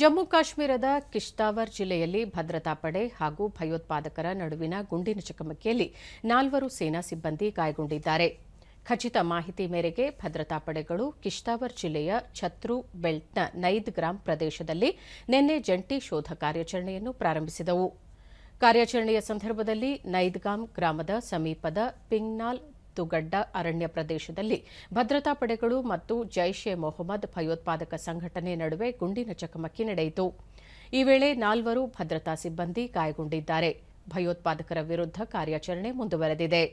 ಜಮ್ಮು ಕಾಶ್ಮೀರದ ಕಿಶ್ತಾವರ್ ಜಿಲ್ಲೆಯಲ್ಲಿ ಭದ್ರತಾ ಪಡೆ ಹಾಗೂ ಭಯೋತ್ಪಾದಕರ ನಡುವಿನ ಗುಂಡಿನ ಚಕಮಕಿಯಲ್ಲಿ ನಾಲ್ವರು ಸೇನಾ ಸಿಬ್ಬಂದಿ ಗಾಯಗೊಂಡಿದ್ದಾರೆ ಖಚಿತ ಮಾಹಿತಿ ಮೇರೆಗೆ ಭದ್ರತಾ ಪಡೆಗಳು ಕಿಶ್ತಾವರ್ ಜಿಲ್ಲೆಯ ಛತ್ರು ಬೆಲ್ಟ್ನ ನೈದ್ ಗ್ರಾಮ್ ಪ್ರದೇಶದಲ್ಲಿ ನಿನ್ನೆ ಜಂಟಿ ಶೋಧ ಕಾರ್ಯಾಚರಣೆಯನ್ನು ಪ್ರಾರಂಭಿಸಿದವು ಕಾರ್ಯಾಚರಣೆಯ ಸಂದರ್ಭದಲ್ಲಿ ನೈದ್ಗಾಮ್ ಗ್ರಾಮದ ಸಮೀಪದ ಪಿಂಗ್ನಾಲ್ ಗಡ್ಡ ಅರಣ್ಯ ಪ್ರದೇಶದಲ್ಲಿ ಭದ್ರತಾ ಪಡೆಗಳು ಮತ್ತು ಜೈಷ್ ಎ ಮೊಹಮ್ಮದ್ ಭಯೋತ್ಪಾದಕ ಸಂಘಟನೆ ನಡುವೆ ಗುಂಡಿನ ಚಕಮಕಿ ನಡೆಯಿತು ಈ ವೇಳೆ ನಾಲ್ವರು ಭದ್ರತಾ ಸಿಬ್ಬಂದಿ ಗಾಯಗೊಂಡಿದ್ದಾರೆ ಭಯೋತ್ಪಾದಕರ ವಿರುದ್ಧ ಕಾರ್ಯಾಚರಣೆ ಮುಂದುವರೆದಿದೆ